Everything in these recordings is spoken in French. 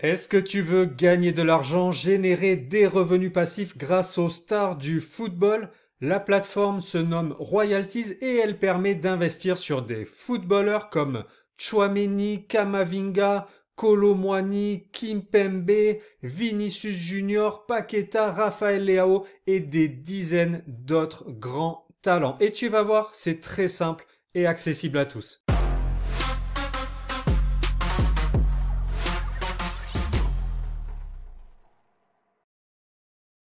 Est-ce que tu veux gagner de l'argent, générer des revenus passifs grâce aux stars du football La plateforme se nomme Royalties et elle permet d'investir sur des footballeurs comme Chouameni, Kamavinga, Moani, Kimpembe, Vinicius Junior, Paqueta, Rafael Leao et des dizaines d'autres grands talents. Et tu vas voir, c'est très simple et accessible à tous.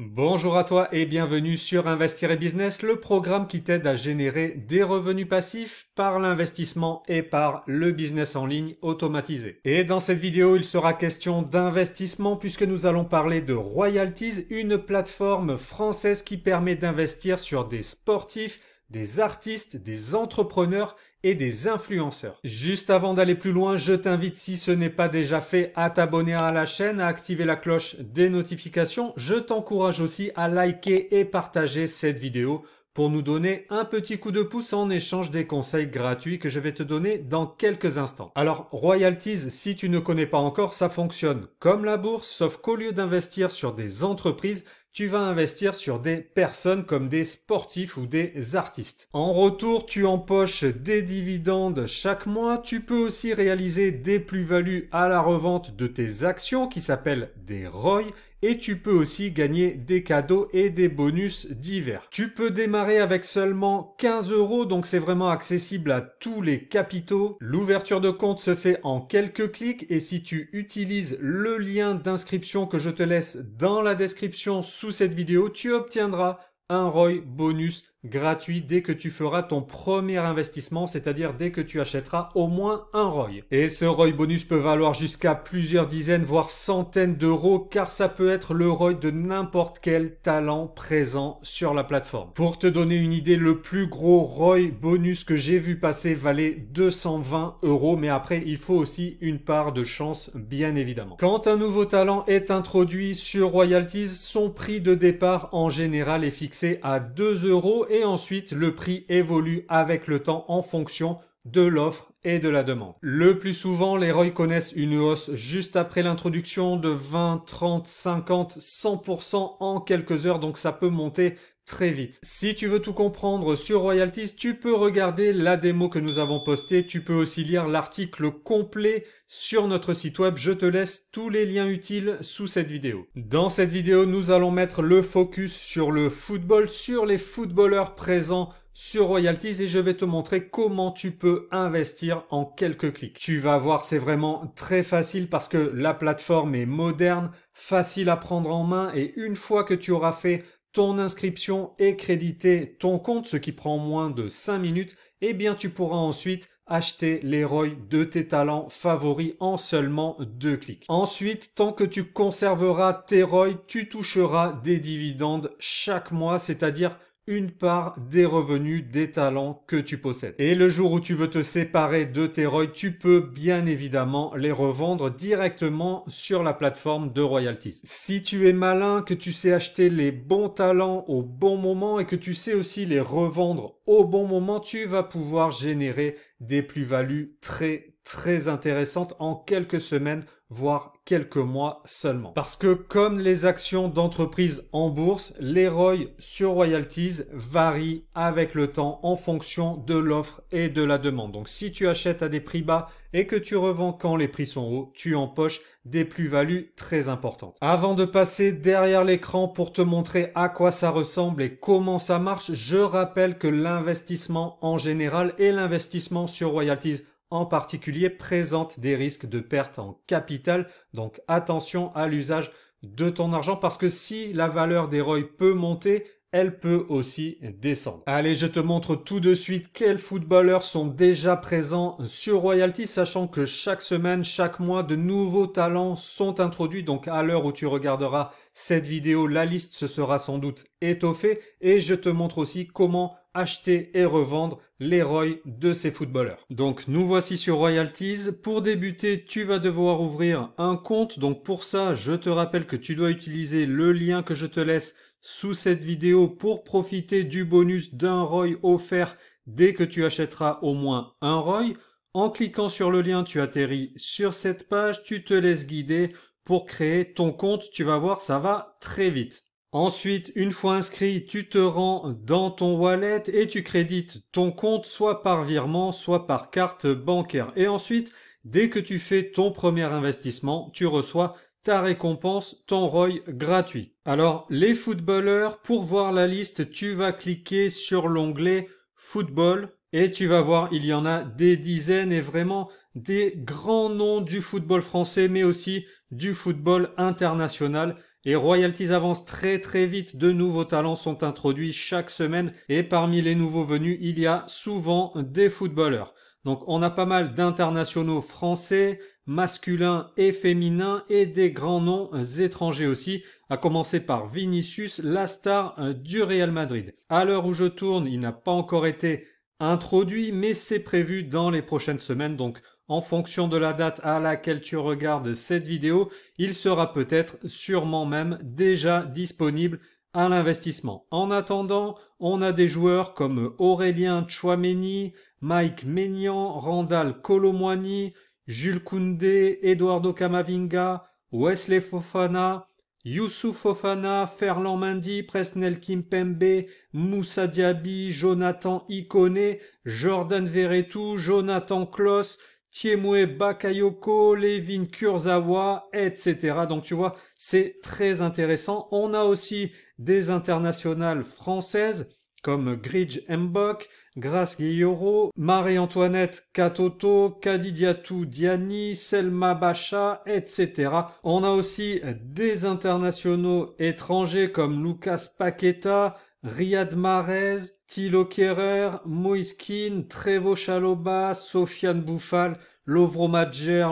Bonjour à toi et bienvenue sur Investir et Business, le programme qui t'aide à générer des revenus passifs par l'investissement et par le business en ligne automatisé. Et dans cette vidéo, il sera question d'investissement puisque nous allons parler de Royalties, une plateforme française qui permet d'investir sur des sportifs des artistes, des entrepreneurs et des influenceurs. Juste avant d'aller plus loin, je t'invite, si ce n'est pas déjà fait, à t'abonner à la chaîne, à activer la cloche des notifications. Je t'encourage aussi à liker et partager cette vidéo pour nous donner un petit coup de pouce en échange des conseils gratuits que je vais te donner dans quelques instants. Alors, royalties, si tu ne connais pas encore, ça fonctionne comme la bourse, sauf qu'au lieu d'investir sur des entreprises, tu vas investir sur des personnes comme des sportifs ou des artistes. En retour, tu empoches des dividendes chaque mois. Tu peux aussi réaliser des plus-values à la revente de tes actions qui s'appellent des ROI et tu peux aussi gagner des cadeaux et des bonus divers. Tu peux démarrer avec seulement 15 euros, donc c'est vraiment accessible à tous les capitaux. L'ouverture de compte se fait en quelques clics et si tu utilises le lien d'inscription que je te laisse dans la description sous cette vidéo, tu obtiendras un ROI bonus gratuit dès que tu feras ton premier investissement, c'est-à-dire dès que tu achèteras au moins un ROI. Et ce ROI bonus peut valoir jusqu'à plusieurs dizaines, voire centaines d'euros, car ça peut être le ROI de n'importe quel talent présent sur la plateforme. Pour te donner une idée, le plus gros ROI bonus que j'ai vu passer valait 220 euros, mais après, il faut aussi une part de chance, bien évidemment. Quand un nouveau talent est introduit sur Royalties, son prix de départ en général est fixé à 2 euros et ensuite le prix évolue avec le temps en fonction de l'offre et de la demande. Le plus souvent, les ROI connaissent une hausse juste après l'introduction de 20, 30, 50, 100% en quelques heures, donc ça peut monter très vite. Si tu veux tout comprendre sur royalties, tu peux regarder la démo que nous avons postée. Tu peux aussi lire l'article complet sur notre site web. Je te laisse tous les liens utiles sous cette vidéo. Dans cette vidéo, nous allons mettre le focus sur le football, sur les footballeurs présents sur royalties et je vais te montrer comment tu peux investir en quelques clics. Tu vas voir, c'est vraiment très facile parce que la plateforme est moderne, facile à prendre en main et une fois que tu auras fait ton inscription est crédité, ton compte, ce qui prend moins de 5 minutes, eh bien tu pourras ensuite acheter les ROI de tes talents favoris en seulement deux clics. Ensuite, tant que tu conserveras tes ROI, tu toucheras des dividendes chaque mois, c'est-à-dire une part des revenus, des talents que tu possèdes. Et le jour où tu veux te séparer de tes royalties, tu peux bien évidemment les revendre directement sur la plateforme de royalties. Si tu es malin, que tu sais acheter les bons talents au bon moment et que tu sais aussi les revendre au bon moment, tu vas pouvoir générer des plus-values très très intéressantes en quelques semaines voire quelques mois seulement. Parce que comme les actions d'entreprise en bourse, les sur royalties varient avec le temps en fonction de l'offre et de la demande. Donc si tu achètes à des prix bas et que tu revends quand les prix sont hauts, tu empoches des plus-values très importantes. Avant de passer derrière l'écran pour te montrer à quoi ça ressemble et comment ça marche, je rappelle que l'investissement en général et l'investissement sur royalties en particulier présente des risques de perte en capital. Donc attention à l'usage de ton argent parce que si la valeur des roy peut monter, elle peut aussi descendre. Allez, je te montre tout de suite quels footballeurs sont déjà présents sur Royalty, sachant que chaque semaine, chaque mois, de nouveaux talents sont introduits. Donc à l'heure où tu regarderas cette vidéo, la liste se sera sans doute étoffée et je te montre aussi comment acheter et revendre les roy de ces footballeurs. Donc nous voici sur royalties. Pour débuter, tu vas devoir ouvrir un compte. Donc pour ça, je te rappelle que tu dois utiliser le lien que je te laisse sous cette vidéo pour profiter du bonus d'un roy offert dès que tu achèteras au moins un roy. En cliquant sur le lien, tu atterris sur cette page, tu te laisses guider pour créer ton compte. Tu vas voir, ça va très vite. Ensuite, une fois inscrit, tu te rends dans ton wallet et tu crédites ton compte soit par virement, soit par carte bancaire. Et ensuite, dès que tu fais ton premier investissement, tu reçois ta récompense, ton ROI gratuit. Alors, les footballeurs, pour voir la liste, tu vas cliquer sur l'onglet football et tu vas voir, il y en a des dizaines et vraiment des grands noms du football français, mais aussi du football international. Et royalties avancent très très vite, de nouveaux talents sont introduits chaque semaine et parmi les nouveaux venus, il y a souvent des footballeurs. Donc on a pas mal d'internationaux français, masculins et féminins et des grands noms euh, étrangers aussi, à commencer par Vinicius, la star euh, du Real Madrid. À l'heure où je tourne, il n'a pas encore été introduit, mais c'est prévu dans les prochaines semaines, donc en fonction de la date à laquelle tu regardes cette vidéo, il sera peut-être sûrement même déjà disponible à l'investissement. En attendant, on a des joueurs comme Aurélien Chouameni, Mike Maignan, Randall Colomoigny, Jules Koundé, Eduardo Camavinga, Wesley Fofana, Youssou Fofana, Ferland Mendy, Presnel Kimpembe, Moussa Diaby, Jonathan Ikone, Jordan Veretout, Jonathan Kloss, Chiemue Bakayoko, Levin Kurzawa, etc. Donc tu vois, c'est très intéressant. On a aussi des internationales françaises comme Gridge Mbok, Grace Guilloro, Marie-Antoinette Katoto, Kadidiatou Diani, Selma Bacha, etc. On a aussi des internationaux étrangers comme Lucas Paqueta, Riyad Mahrez, Thilo Kerrer, Moiskin, Trevo Chaloba, Sofiane Bouffal, Lovro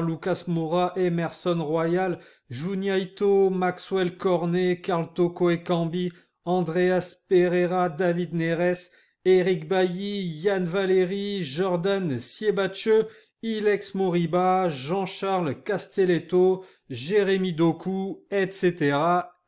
Lucas Moura, Emerson Royal, Juniaito, Maxwell Cornet, Carl Toko et Cambi, Andreas Pereira, David Neres, Eric Bailly, Yann Valéry, Jordan Siebacheux, Ilex Moriba, Jean-Charles Castelletto, Jérémy Doku, etc.,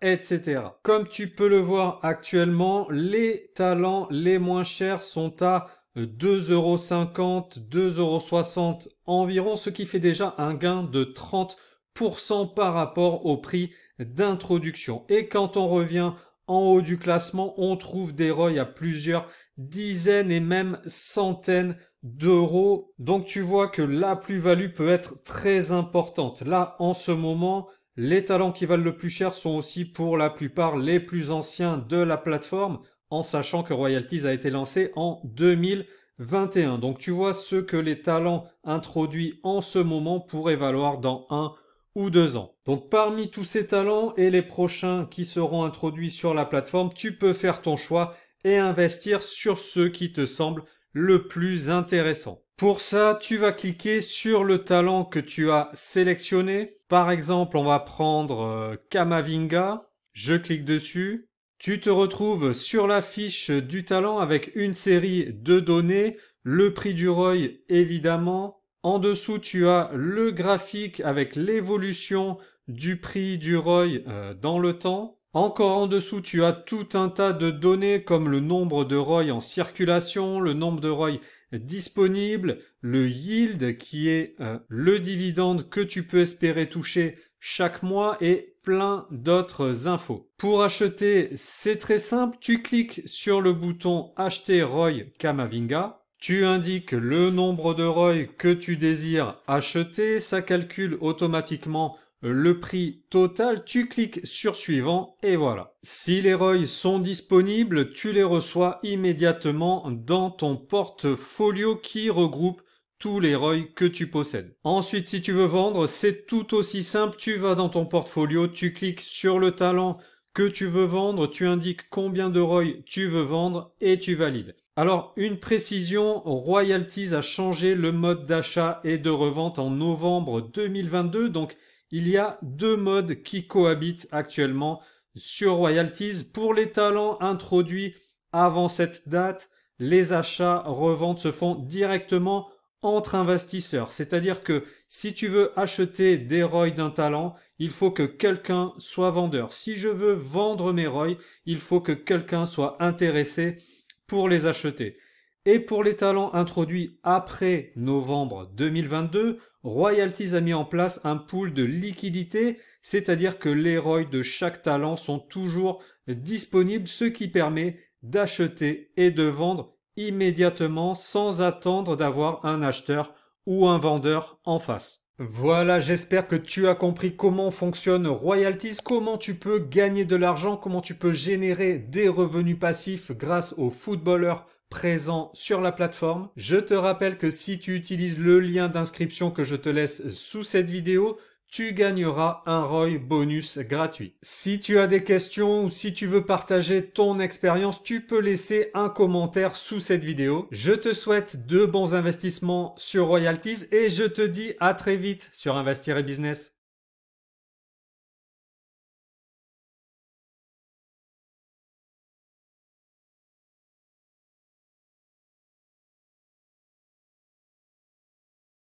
etc. Comme tu peux le voir actuellement, les talents les moins chers sont à 2,50€, 2,60€ environ, ce qui fait déjà un gain de 30% par rapport au prix d'introduction. Et quand on revient en haut du classement, on trouve des rois à plusieurs dizaines et même centaines d'euros. Donc tu vois que la plus-value peut être très importante. Là, en ce moment, les talents qui valent le plus cher sont aussi pour la plupart les plus anciens de la plateforme, en sachant que Royalties a été lancé en 2021. Donc tu vois ce que les talents introduits en ce moment pourraient valoir dans un ou deux ans. Donc parmi tous ces talents et les prochains qui seront introduits sur la plateforme, tu peux faire ton choix et investir sur ceux qui te semblent le plus intéressant. Pour ça, tu vas cliquer sur le talent que tu as sélectionné, par exemple, on va prendre euh, Kamavinga. Je clique dessus. Tu te retrouves sur la fiche du talent avec une série de données, le prix du ROI évidemment. En dessous, tu as le graphique avec l'évolution du prix du ROI euh, dans le temps. Encore en dessous, tu as tout un tas de données comme le nombre de rois en circulation, le nombre de rois disponible, le yield qui est euh, le dividende que tu peux espérer toucher chaque mois et plein d'autres infos. Pour acheter, c'est très simple, tu cliques sur le bouton acheter Roy Kamavinga. Tu indiques le nombre de Roy que tu désires acheter, ça calcule automatiquement le prix total, tu cliques sur suivant et voilà. Si les ROI sont disponibles, tu les reçois immédiatement dans ton portfolio qui regroupe tous les ROI que tu possèdes. Ensuite, si tu veux vendre, c'est tout aussi simple. Tu vas dans ton portfolio, tu cliques sur le talent que tu veux vendre, tu indiques combien de ROI tu veux vendre et tu valides. Alors, une précision, Royalties a changé le mode d'achat et de revente en novembre 2022, donc il y a deux modes qui cohabitent actuellement sur royalties pour les talents introduits avant cette date. Les achats reventes se font directement entre investisseurs. C'est-à-dire que si tu veux acheter des roy d'un talent, il faut que quelqu'un soit vendeur. Si je veux vendre mes roy, il faut que quelqu'un soit intéressé pour les acheter. Et pour les talents introduits après novembre 2022, Royalties a mis en place un pool de liquidité, c'est-à-dire que les roy de chaque talent sont toujours disponibles, ce qui permet d'acheter et de vendre immédiatement sans attendre d'avoir un acheteur ou un vendeur en face. Voilà, j'espère que tu as compris comment fonctionne Royalties, comment tu peux gagner de l'argent, comment tu peux générer des revenus passifs grâce aux footballeurs présent sur la plateforme. Je te rappelle que si tu utilises le lien d'inscription que je te laisse sous cette vidéo, tu gagneras un ROI bonus gratuit. Si tu as des questions ou si tu veux partager ton expérience, tu peux laisser un commentaire sous cette vidéo. Je te souhaite de bons investissements sur Royalties et je te dis à très vite sur Investir et Business.